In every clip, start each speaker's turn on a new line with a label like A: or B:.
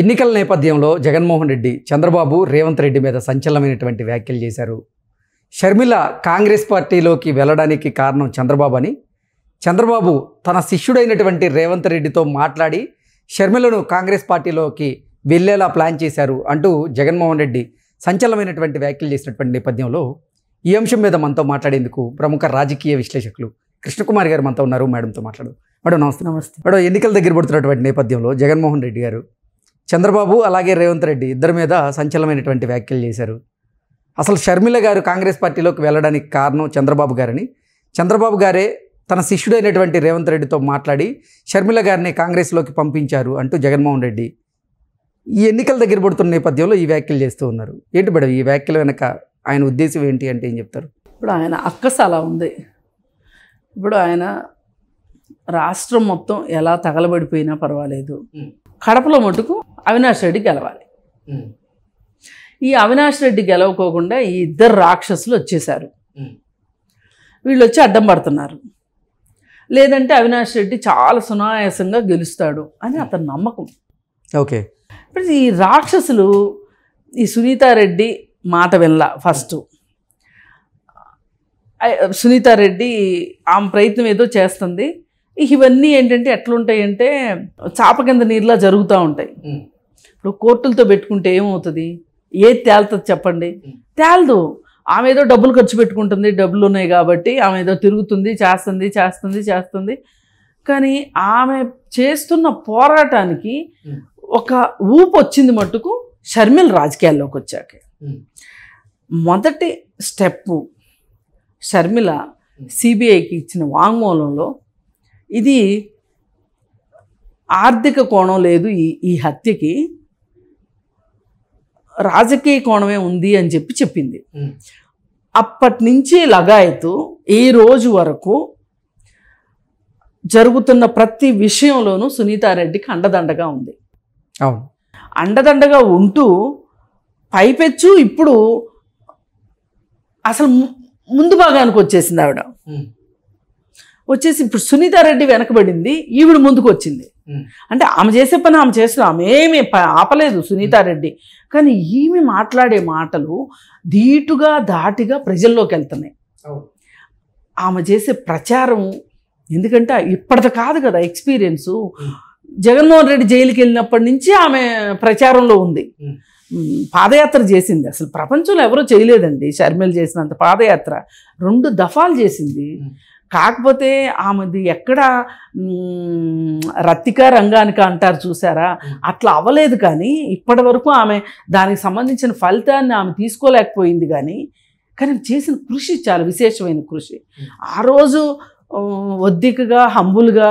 A: ఎన్నికల నేపథ్యంలో జగన్మోహన్ రెడ్డి చంద్రబాబు రేవంత్ రెడ్డి మీద సంచలనమైనటువంటి వ్యాఖ్యలు చేశారు షర్మిల కాంగ్రెస్ పార్టీలోకి వెళ్ళడానికి కారణం చంద్రబాబు అని చంద్రబాబు తన శిష్యుడైనటువంటి రేవంత్ రెడ్డితో మాట్లాడి షర్మిలను కాంగ్రెస్ పార్టీలోకి వెళ్ళేలా ప్లాన్ చేశారు అంటూ జగన్మోహన్ రెడ్డి సంచలనమైనటువంటి వ్యాఖ్యలు చేసినటువంటి నేపథ్యంలో ఈ అంశం మీద మనతో మాట్లాడేందుకు ప్రముఖ రాజకీయ విశ్లేషకులు కృష్ణకుమార్ గారు మనతో ఉన్నారు మేడంతో మాట్లాడు మేడం నమస్తే నమస్తే మేడం ఎన్నికల దగ్గర పడుతున్నటువంటి నేపథ్యంలో జగన్మోహన్ రెడ్డి గారు చంద్రబాబు అలాగే రేవంత్ రెడ్డి ఇద్దరి మీద సంచలనమైనటువంటి వ్యాఖ్యలు చేశారు అసలు షర్మిల గారు కాంగ్రెస్ పార్టీలోకి వెళ్ళడానికి కారణం చంద్రబాబు గారని చంద్రబాబు గారే తన శిష్యుడైనటువంటి రేవంత్ రెడ్డితో మాట్లాడి షర్మిల గారిని కాంగ్రెస్లోకి పంపించారు అంటూ జగన్మోహన్ రెడ్డి ఈ ఎన్నికల దగ్గర పడుతున్న నేపథ్యంలో ఈ వ్యాఖ్యలు చేస్తూ ఉన్నారు ఏంటి మేడం ఈ వ్యాఖ్యల వెనక ఆయన ఉద్దేశం ఏంటి అంటే ఏం చెప్తారు
B: ఇప్పుడు ఆయన అక్కస అలా ఉంది ఇప్పుడు ఆయన రాష్ట్రం మొత్తం ఎలా తగలబడిపోయినా పర్వాలేదు కడపలో మటుకు అవినాష్ రెడ్డి గెలవాలి ఈ అవినాష్ రెడ్డి గెలవకోకుండా ఈ ఇద్దరు రాక్షసులు వచ్చేసారు వీళ్ళు వచ్చి అడ్డం పడుతున్నారు లేదంటే అవినాష్ రెడ్డి చాలా సునాయాసంగా గెలుస్తాడు అని అతని నమ్మకం ఓకే ఇప్పుడు ఈ రాక్షసులు ఈ సునీతారెడ్డి మాట వెళ్ళ ఫస్ట్ సునీతారెడ్డి ఆమె ప్రయత్నం ఏదో చేస్తుంది ఇవన్నీ ఏంటంటే ఎట్లుంటాయంటే చాప కింద నీరులా జరుగుతూ ఉంటాయి ఇప్పుడు కోర్టులతో పెట్టుకుంటే ఏమవుతుంది ఏది తేలుతుంది చెప్పండి తేలదు ఆమె ఏదో డబ్బులు ఖర్చు పెట్టుకుంటుంది డబ్బులు ఉన్నాయి కాబట్టి ఆమె ఏదో తిరుగుతుంది చేస్తుంది చేస్తుంది చేస్తుంది కానీ ఆమె చేస్తున్న పోరాటానికి ఒక ఊపు వచ్చింది మట్టుకు షర్మిల్ రాజకీయాల్లోకి వచ్చాక మొదటి స్టెప్పు షర్మిల సిబిఐకి ఇచ్చిన వాంగ్మూలంలో ఇది ఆర్థిక కోణం లేదు ఈ ఈ హత్యకి రాజకీయ కోణమే ఉంది అని చెప్పి చెప్పింది అప్పటి నుంచి లగాయతు ఈ రోజు వరకు జరుగుతున్న ప్రతి విషయంలోనూ సునీతారెడ్డికి అండదండగా ఉంది అవును అండదండగా ఉంటూ పైపెచ్చు ఇప్పుడు అసలు ముందు భాగానికి వచ్చేసింది ఆవిడ వచ్చేసి ఇప్పుడు సునీతారెడ్డి వెనకబడింది ఈవిడ ముందుకు వచ్చింది అంటే ఆమె చేసే పని ఆమె చేస్తుంది ఆమె ఏమి ఆపలేదు సునీతారెడ్డి కానీ ఈమె మాట్లాడే మాటలు ధీటుగా దాటిగా ప్రజల్లోకి వెళ్తున్నాయి ఆమె చేసే ప్రచారం ఎందుకంటే ఇప్పటిది కాదు కదా ఎక్స్పీరియన్సు జగన్మోహన్ రెడ్డి జైలుకి వెళ్ళినప్పటి నుంచి ఆమె ప్రచారంలో ఉంది పాదయాత్ర చేసింది అసలు ప్రపంచంలో ఎవరో చేయలేదండి షర్మిల్ చేసినంత పాదయాత్ర రెండు దఫాలు చేసింది కాకపోతే ఆమెది ఎక్కడ రత్తిక రంగానికి అంటారు చూసారా అట్లా అవ్వలేదు కానీ ఇప్పటి వరకు ఆమె దానికి సంబంధించిన ఫలితాన్ని ఆమె తీసుకోలేకపోయింది కానీ కానీ చేసిన కృషి చాలా విశేషమైన కృషి ఆ రోజు ఒద్దికగా హంబుల్గా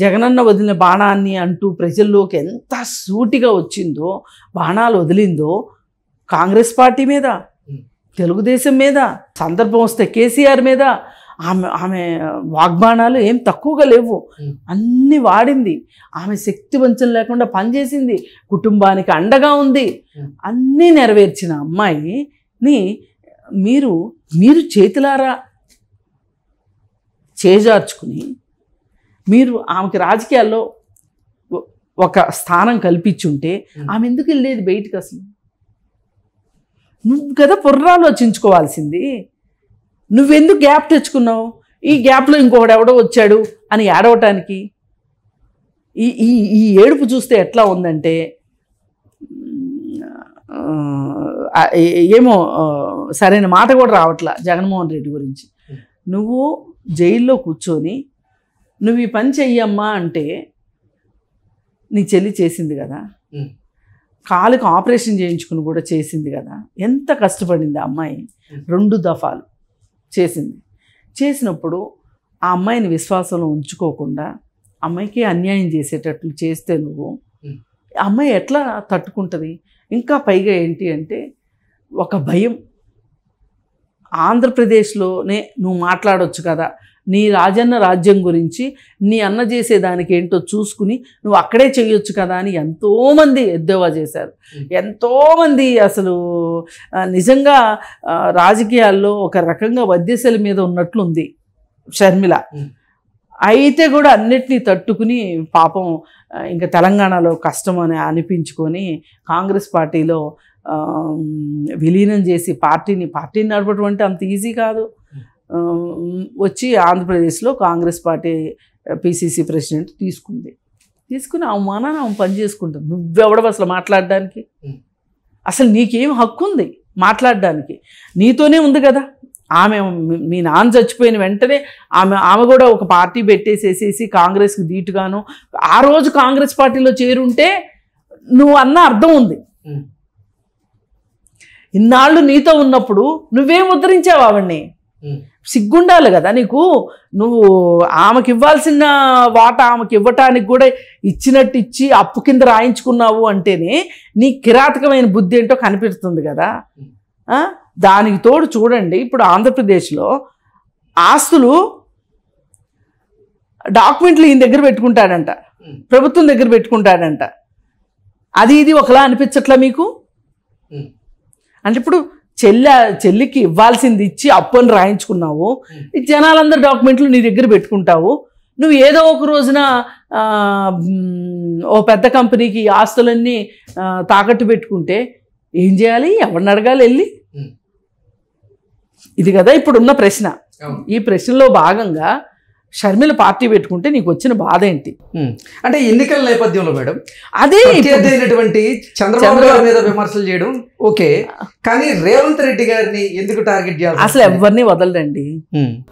B: జగనన్న వదిలిన బాణాన్ని అంటూ ప్రజల్లోకి ఎంత సూటిగా వచ్చిందో బాణాలు వదిలిందో కాంగ్రెస్ పార్టీ మీద తెలుగుదేశం మీద సందర్భం వస్తే కేసీఆర్ మీద ఆమె ఆమె వాగ్బాణాలు ఏం తక్కువగా లేవు అన్ని వాడింది ఆమె శక్తి వంచం లేకుండా పనిచేసింది కుటుంబానికి అండగా ఉంది అన్నీ నెరవేర్చిన అమ్మాయిని మీరు మీరు చేతులారా చేజార్చుకుని మీరు ఆమెకి రాజకీయాల్లో ఒక స్థానం కల్పించుంటే ఆమె ఎందుకు వెళ్ళేది బయటకు అసలు నువ్వు కదా పుర్రాలోచించుకోవాల్సింది నువ్వెందుకు గ్యాప్ తెచ్చుకున్నావు ఈ గ్యాప్లో ఇంకొకడు ఎవడో వచ్చాడు అని ఏడవటానికి ఈ ఈ ఈ ఏడుపు చూస్తే ఎట్లా ఉందంటే ఏమో సరైన మాట కూడా రావట్లా జగన్మోహన్ రెడ్డి గురించి నువ్వు జైల్లో కూర్చొని నువ్వు ఈ పని చెయ్యమ్మా అంటే నీ చెల్లి చేసింది కదా కాలుకు ఆపరేషన్ చేయించుకుని కూడా చేసింది కదా ఎంత కష్టపడింది అమ్మాయి రెండు దఫాలు చేసింది చేసినప్పుడు ఆ అమ్మాయిని విశ్వాసంలో ఉంచుకోకుండా అమ్మాయికి అన్యాయం చేసేటట్లు చేస్తే నువ్వు అమ్మాయి ఎట్లా తట్టుకుంటుంది ఇంకా పైగా ఏంటి అంటే ఒక భయం ఆంధ్రప్రదేశ్లోనే నువ్వు మాట్లాడవచ్చు కదా నీ రాజన్న రాజ్యం గురించి నీ అన్న చేసేదానికి ఏంటో చూసుకుని నువ్వు అక్కడే చేయొచ్చు కదా అని ఎంతోమంది ఎద్దేవా చేశారు ఎంతోమంది అసలు నిజంగా రాజకీయాల్లో ఒక రకంగా వద్యశల మీద ఉన్నట్లుంది షర్మిల అయితే కూడా అన్నిటినీ తట్టుకుని పాపం ఇంకా తెలంగాణలో కష్టం అని అనిపించుకొని కాంగ్రెస్ పార్టీలో విలీనం చేసి పార్టీని పార్టీని నడపడం అంటే అంత ఈజీ కాదు వచ్చి ఆంధ్రప్రదేశ్లో కాంగ్రెస్ పార్టీ పిసిసి ప్రెసిడెంట్ తీసుకుంది తీసుకుని అవమానాన్ని ఆమె పని చేసుకుంటాం నువ్వెవడవు అసలు మాట్లాడడానికి అసలు నీకేం హక్కు ఉంది మాట్లాడడానికి నీతోనే ఉంది కదా ఆమె మీ నాన్న చచ్చిపోయిన వెంటనే ఆమె ఆమె కూడా ఒక పార్టీ పెట్టేసేసేసి కాంగ్రెస్కి ధీటుగాను ఆ రోజు కాంగ్రెస్ పార్టీలో చేరుంటే నువ్వు అన్న అర్థం ఉంది ఇన్నాళ్ళు నీతో ఉన్నప్పుడు నువ్వేం ఉద్ధరించావు ఆవిడ్ని సిగ్గుండాలి కదా నీకు నువ్వు ఆమెకి ఇవ్వాల్సిన వాటా ఆమెకి ఇవ్వటానికి కూడా ఇచ్చినట్టు ఇచ్చి అప్పు కింద రాయించుకున్నావు అంటేనే నీ కిరాతకమైన బుద్ధి ఏంటో కనిపిస్తుంది కదా దానికి తోడు చూడండి ఇప్పుడు ఆంధ్రప్రదేశ్లో ఆస్తులు డాక్యుమెంట్లు ఈయన దగ్గర పెట్టుకుంటాడంట ప్రభుత్వం దగ్గర పెట్టుకుంటాడంట అది ఇది ఒకలా అనిపించట్లా మీకు అంటే ఇప్పుడు చెల్లి చెల్లికి ఇవ్వాల్సింది ఇచ్చి అప్పుని రాయించుకున్నావు జనాలందరి డాక్యుమెంట్లు నీ దగ్గర పెట్టుకుంటావు నువ్వు ఏదో ఒక రోజున ఓ పెద్ద కంపెనీకి ఆస్తులన్నీ తాకట్టు పెట్టుకుంటే ఏం చేయాలి ఎవరిని అడగాలి వెళ్ళి ఇది కదా ఇప్పుడున్న ప్రశ్న ఈ ప్రశ్నలో భాగంగా షర్మిల పార్టీ పెట్టుకుంటే నీకు వచ్చిన బాధ ఏంటి అంటే
A: ఎన్నికల నేపథ్యంలో మేడం అదే చంద్రబాబు మీద విమర్శలు చేయడం
B: ఓకే కానీ రేవంత్ రెడ్డి గారిని ఎందుకు టార్గెట్ చేయాలి అసలు ఎవరిని వదలడండి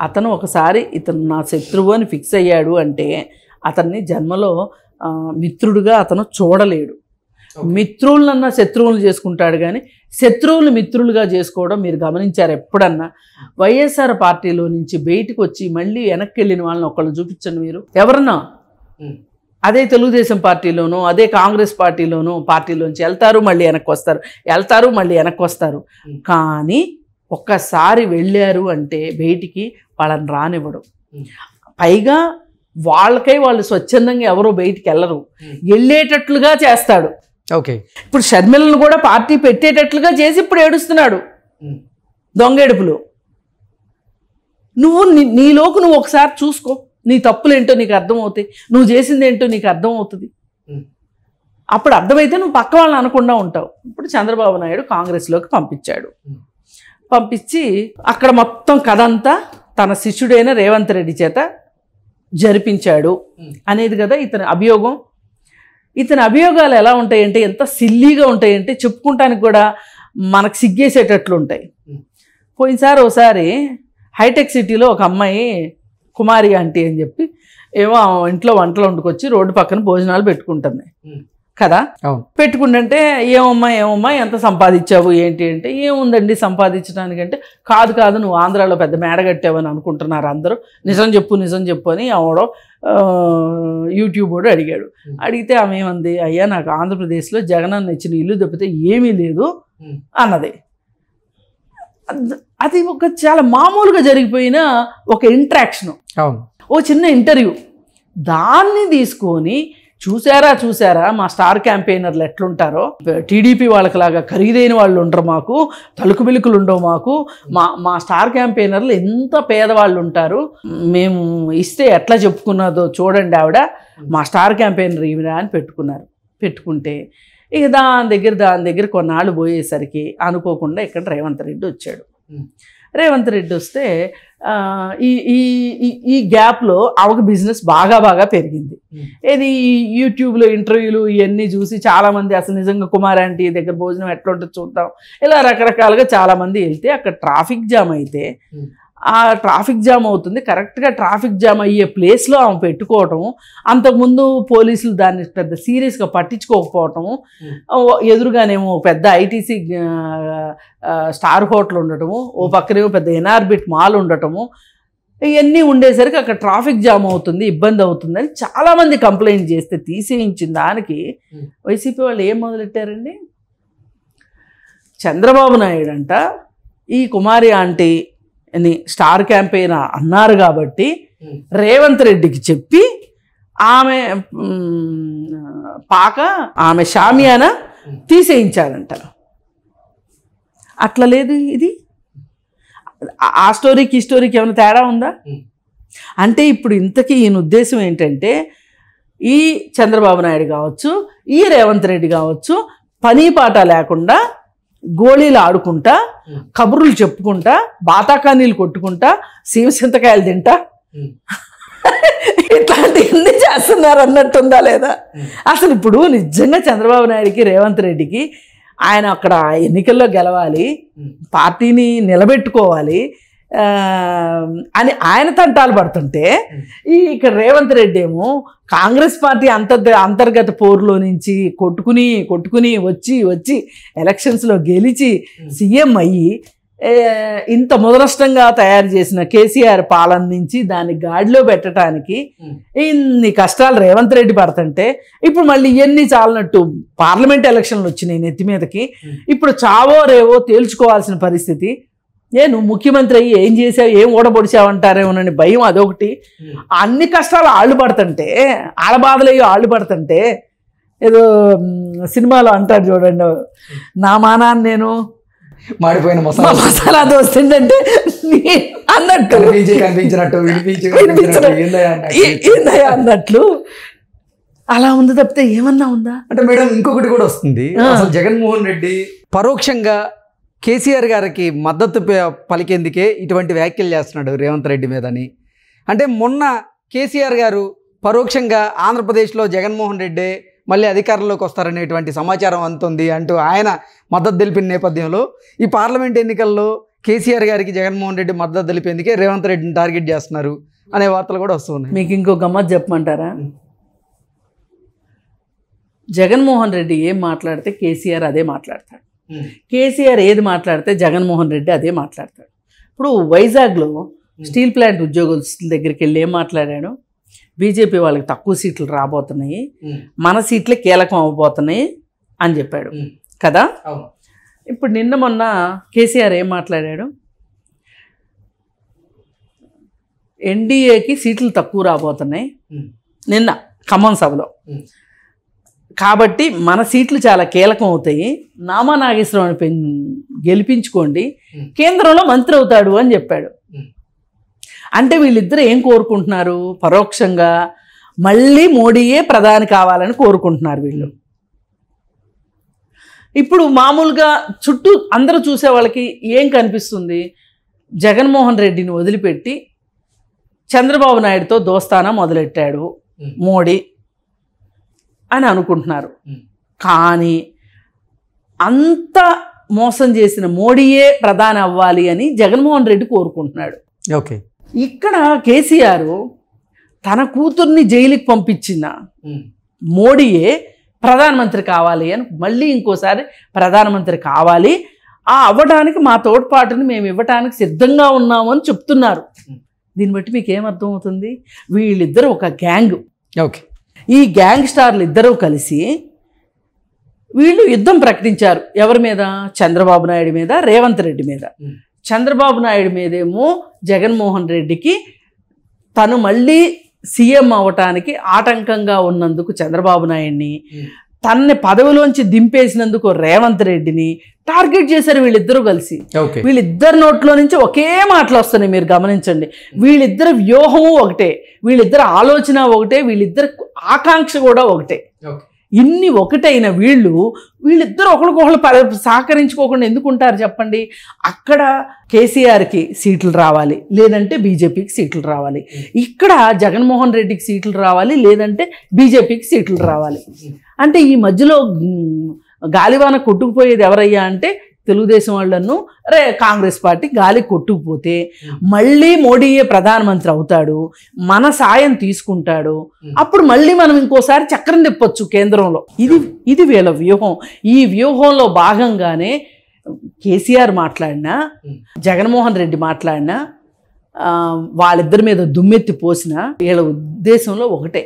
B: అతను ఒకసారి ఇతను నా శత్రువు అని ఫిక్స్ అయ్యాడు అంటే అతన్ని జన్మలో మిత్రుడుగా అతను చూడలేడు మిత్రులన్నా శత్రువులు చేసుకుంటాడు కానీ శత్రువులు మిత్రులుగా చేసుకోవడం మీరు గమనించారు ఎప్పుడన్నా వైఎస్ఆర్ పార్టీలో నుంచి బయటకు వచ్చి మళ్ళీ వెనక్కి వెళ్ళిన వాళ్ళని ఒకళ్ళు చూపించండి మీరు ఎవరన్నా అదే తెలుగుదేశం పార్టీలోనూ అదే కాంగ్రెస్ పార్టీలోనూ పార్టీలోంచి వెళ్తారు మళ్ళీ వెనక్కి వస్తారు వెళ్తారు మళ్ళీ వెనక్కి వస్తారు కానీ ఒక్కసారి వెళ్ళారు అంటే బయటికి వాళ్ళని రానివ్వడం పైగా వాళ్ళకై వాళ్ళు స్వచ్ఛందంగా ఎవరో బయటికి వెళ్ళరు వెళ్ళేటట్లుగా చేస్తాడు ఓకే ఇప్పుడు షర్మిలను కూడా పార్టీ పెట్టేటట్లుగా చేసి ఇప్పుడు ఏడుస్తున్నాడు దొంగేడుపులు నువ్వు నీలోకి నువ్వు ఒకసారి చూసుకో నీ తప్పులు ఏంటో నీకు అర్థమవుతాయి నువ్వు చేసింది ఏంటో నీకు అర్థమవుతుంది అప్పుడు అర్థమైతే నువ్వు పక్క వాళ్ళని అనకుండా ఉంటావు ఇప్పుడు చంద్రబాబు నాయుడు కాంగ్రెస్లోకి పంపించాడు పంపించి అక్కడ మొత్తం కథ అంతా తన శిష్యుడైన రేవంత్ రెడ్డి చేత జరిపించాడు అనేది కదా ఇతని అభియోగం ఇతని అభియోగాలు ఎలా ఉంటాయంటే ఎంత సిల్లీగా ఉంటాయంటే చెప్పుకుంటానికి కూడా మనకు సిగ్గేసేటట్లు ఉంటాయి పోయినసారి ఒకసారి హైటెక్ సిటీలో ఒక అమ్మాయి కుమారి ఆంటీ అని చెప్పి ఏమో ఇంట్లో వంటలు వండుకొచ్చి రోడ్డు పక్కన భోజనాలు పెట్టుకుంటుంది కదా పెట్టుకుంటే ఏమమ్మా ఏమమ్మా ఎంత సంపాదించావు ఏంటి అంటే ఏముందండి సంపాదించడానికంటే కాదు కాదు నువ్వు ఆంధ్రాలో పెద్ద మేడ కట్టావని అనుకుంటున్నారు అందరూ నిజం చెప్పు నిజం చెప్పు అని యూట్యూబ్ కూడా అడిగాడు అడిగితే ఆమె ఏమంది అయ్యా నాకు ఆంధ్రప్రదేశ్లో జగనన్న ఇచ్చిన ఇల్లు తప్పితే ఏమీ లేదు అన్నది అది ఒక చాలా మామూలుగా జరిగిపోయిన ఒక ఇంట్రాక్షన్ ఓ చిన్న ఇంటర్వ్యూ దాన్ని తీసుకొని చూసారా చూసారా మా స్టార్ క్యాంపెయినర్లు ఎట్లుంటారో టీడీపీ వాళ్ళకిలాగా ఖరీదైన వాళ్ళు ఉండరు మాకు తలుకు బిలుకులు ఉండవు మాకు మా మా స్టార్ క్యాంపెయినర్లు ఎంత పేదవాళ్ళు ఉంటారు మేము ఇస్తే ఎట్లా చెప్పుకున్నదో చూడండి ఆవిడ మా స్టార్ క్యాంపెయినర్ ఈవిడ అని పెట్టుకున్నారు పెట్టుకుంటే ఇక దాని దగ్గర దాని దగ్గర కొన్నాళ్ళు పోయేసరికి అనుకోకుండా ఇక్కడ రేవంత్ రెడ్డి వచ్చాడు రేవంత్ రెడ్డి వస్తే ఈ ఈ ఈ గ్యాప్లో ఆమెకు బిజినెస్ బాగా బాగా పెరిగింది ఏది యూట్యూబ్లో ఇంటర్వ్యూలు ఇవన్నీ చూసి చాలామంది అసలు నిజంగా కుమారాంటి దగ్గర భోజనం ఎట్లా ఉంటుందో చూద్దాం ఇలా రకరకాలుగా చాలామంది వెళ్తే అక్కడ ట్రాఫిక్ జామ్ అయితే ఆ ట్రాఫిక్ జామ్ అవుతుంది కరెక్ట్గా ట్రాఫిక్ జామ్ అయ్యే ప్లేస్లో ఆమె పెట్టుకోవటం అంతకుముందు పోలీసులు దాన్ని పెద్ద సీరియస్గా పట్టించుకోకపోవటం ఎదురుగానేమో పెద్ద ఐటీసీ స్టార్ హోటల్ ఉండటము ఓ పక్కనేమో పెద్ద ఎన్ఆర్బిట్ మాల్ ఉండటము ఇవన్నీ ఉండేసరికి అక్కడ ట్రాఫిక్ జామ్ అవుతుంది ఇబ్బంది అవుతుందని చాలామంది కంప్లైంట్ చేస్తే తీసేయించిన దానికి వైసీపీ వాళ్ళు ఏం మొదలెట్టారండి చంద్రబాబు నాయుడు అంట ఈ కుమారి ఆంటీ అని స్టార్ క్యాంపెయిన్ అన్నారు కాబట్టి రేవంత్ రెడ్డికి చెప్పి ఆమె పాక ఆమె షామియాన తీసేయించారంట అట్లా లేదు ఇది ఆ స్టోరీకి ఈ స్టోరీకి ఏమైనా తేడా ఉందా అంటే ఇప్పుడు ఇంతకీ ఈయన ఉద్దేశం ఏంటంటే ఈ చంద్రబాబు నాయుడు కావచ్చు ఈ రేవంత్ రెడ్డి కావచ్చు పని పాట లేకుండా గోళీలు ఆడుకుంటా కబుర్లు చెప్పుకుంటా బాతాకానీలు కొట్టుకుంటా సీమసింతకాయలు తింటా ఇట్లాంటి ఎన్ని చేస్తున్నారు అన్నట్టుందా లేదా అసలు ఇప్పుడు నిజంగా చంద్రబాబు నాయుడికి రేవంత్ రెడ్డికి ఆయన అక్కడ ఎన్నికల్లో గెలవాలి పార్టీని నిలబెట్టుకోవాలి అని ఆయన తంటాలు పడుతుంటే ఈ ఇక్కడ రేవంత్ రెడ్డి ఏమో కాంగ్రెస్ పార్టీ అంతర్ అంతర్గత పోరులో నుంచి కొట్టుకుని కొట్టుకుని వచ్చి వచ్చి ఎలక్షన్స్లో గెలిచి సీఎం అయ్యి ఇంత ముదరష్టంగా తయారు చేసిన కేసీఆర్ పాలన నుంచి దాన్ని గాడిలో పెట్టడానికి ఇన్ని కష్టాలు రేవంత్ రెడ్డి పడుతుంటే ఇప్పుడు మళ్ళీ ఇవన్నీ చాలనట్టు పార్లమెంట్ ఎలక్షన్లు వచ్చినాయి నెత్తి మీదకి ఇప్పుడు చావో రేవో తేల్చుకోవాల్సిన పరిస్థితి నేను ముఖ్యమంత్రి అయ్యి ఏం చేసావు ఏం అంటారేమోనని భయం అదొకటి అన్ని కష్టాలు ఆళ్ళు పడుతుంటే ఆళ్ళ అయ్యో ఆళ్ళు పడుతుంటే ఏదో సినిమాలో అంటారు చూడండి నా మానాన్ని నేను మాడిపోయిన మసాలా మసాలా దోశ ఏంటంటే అన్నట్టు కనిపించినట్టు అన్నట్లు అలా ఉంది తప్పితే ఏమన్నా ఉందా అంటే మేడం ఇంకొకటి కూడా వస్తుంది
A: జగన్మోహన్ రెడ్డి పరోక్షంగా కేసీఆర్ గారికి మద్దతు పలికేందుకే ఇటువంటి వ్యాఖ్యలు చేస్తున్నాడు రేవంత్ రెడ్డి మీదని అంటే మొన్న కేసీఆర్ గారు పరోక్షంగా ఆంధ్రప్రదేశ్లో జగన్మోహన్ రెడ్డి మళ్ళీ అధికారంలోకి వస్తారనేటువంటి సమాచారం అందుతుంది అంటూ ఆయన మద్దతు తెలిపిన నేపథ్యంలో ఈ పార్లమెంట్ ఎన్నికల్లో కేసీఆర్ గారికి జగన్మోహన్ రెడ్డి మద్దతు తెలిపేందుకే రేవంత్ రెడ్డిని టార్గెట్ చేస్తున్నారు అనే వార్తలు కూడా వస్తున్నాయి మీకు ఇంకో గమ్మత్
B: చెప్పమంటారా జగన్మోహన్ రెడ్డి ఏం మాట్లాడితే కేసీఆర్ అదే మాట్లాడతాడు కేసీఆర్ ఏది మాట్లాడితే జగన్మోహన్ రెడ్డి అదే మాట్లాడతాడు ఇప్పుడు వైజాగ్లో స్టీల్ ప్లాంట్ ఉద్యోగుల దగ్గరికి వెళ్ళి ఏం మాట్లాడాడు బీజేపీ వాళ్ళకి తక్కువ సీట్లు రాబోతున్నాయి మన సీట్లే కీలకం అవ్వబోతున్నాయి అని చెప్పాడు కదా ఇప్పుడు నిన్న మొన్న కేసీఆర్ ఏం మాట్లాడాడు ఎన్డీఏకి సీట్లు తక్కువ రాబోతున్నాయి నిన్న ఖమ్మం సభలో కాబట్టి మన సీట్లు చాలా కీలకం అవుతాయి నామా నాగేశ్వరరావుని గెలిపించుకోండి కేంద్రంలో మంత్రి అవుతాడు అని చెప్పాడు అంటే వీళ్ళిద్దరు ఏం కోరుకుంటున్నారు పరోక్షంగా మళ్ళీ మోడీయే ప్రధాని కావాలని కోరుకుంటున్నారు వీళ్ళు ఇప్పుడు మామూలుగా చుట్టూ అందరూ చూసే వాళ్ళకి ఏం కనిపిస్తుంది జగన్మోహన్ రెడ్డిని వదిలిపెట్టి చంద్రబాబు నాయుడుతో దోస్తానం మొదలెట్టాడు మోడీ అని అనుకుంటున్నారు కానీ అంత మోసం చేసిన మోడీయే ప్రధాని అవ్వాలి అని జగన్మోహన్ రెడ్డి కోరుకుంటున్నాడు ఓకే ఇక్కడ కేసీఆర్ తన కూతుర్ని జైలుకి పంపించిన మోడీయే ప్రధానమంత్రి కావాలి అని మళ్ళీ ఇంకోసారి ప్రధానమంత్రి కావాలి ఆ అవ్వడానికి మా తోడ్పాటుని మేము ఇవ్వటానికి సిద్ధంగా ఉన్నామని చెప్తున్నారు దీన్ని బట్టి మీకు ఏమర్థం అవుతుంది వీళ్ళిద్దరు ఒక గ్యాంగ్ ఓకే ఈ గ్యాంగ్ స్టార్లు ఇద్దరూ కలిసి వీళ్ళు యుద్ధం ప్రకటించారు ఎవరి మీద చంద్రబాబు నాయుడు మీద రేవంత్ రెడ్డి మీద చంద్రబాబు నాయుడు మీదేమో జగన్మోహన్ రెడ్డికి తను మళ్ళీ సీఎం అవటానికి ఆటంకంగా ఉన్నందుకు చంద్రబాబు నాయుడిని తనని పదవిలోంచి దింపేసినందుకు రేవంత్ రెడ్డిని టార్గెట్ చేశారు వీళ్ళిద్దరూ కలిసి వీళ్ళిద్దరి నోట్లో నుంచి ఒకే మాటలు వస్తున్నాయి మీరు గమనించండి వీళ్ళిద్దరి వ్యూహము ఒకటే వీళ్ళిద్దరి ఆలోచన ఒకటే వీళ్ళిద్దరి ఆకాంక్ష కూడా ఒకటే ఇన్ని ఒకటైన వీళ్ళు వీళ్ళిద్దరూ ఒకరికొకరు పర సహకరించుకోకుండా ఎందుకుంటారు చెప్పండి అక్కడ కేసీఆర్కి సీట్లు రావాలి లేదంటే బీజేపీకి సీట్లు రావాలి ఇక్కడ జగన్మోహన్ రెడ్డికి సీట్లు రావాలి లేదంటే బీజేపీకి సీట్లు రావాలి అంటే ఈ మధ్యలో గాలివాన కొట్టుకుపోయేది ఎవరయ్యా అంటే తెలుగుదేశం వాళ్ళను అరే కాంగ్రెస్ పార్టీ గాలి కొట్టుకుపోతే మళ్ళీ మోడీయే ప్రధానమంత్రి అవుతాడు మన సాయం తీసుకుంటాడు అప్పుడు మళ్ళీ మనం ఇంకోసారి చక్రం తిప్పొచ్చు కేంద్రంలో ఇది ఇది వీళ్ళ వ్యూహం ఈ వ్యూహంలో భాగంగానే కేసీఆర్ మాట్లాడినా జగన్మోహన్ రెడ్డి మాట్లాడినా వాళ్ళిద్దరి మీద దుమ్మెత్తి పోసిన వీళ్ళ ఉద్దేశంలో ఒకటే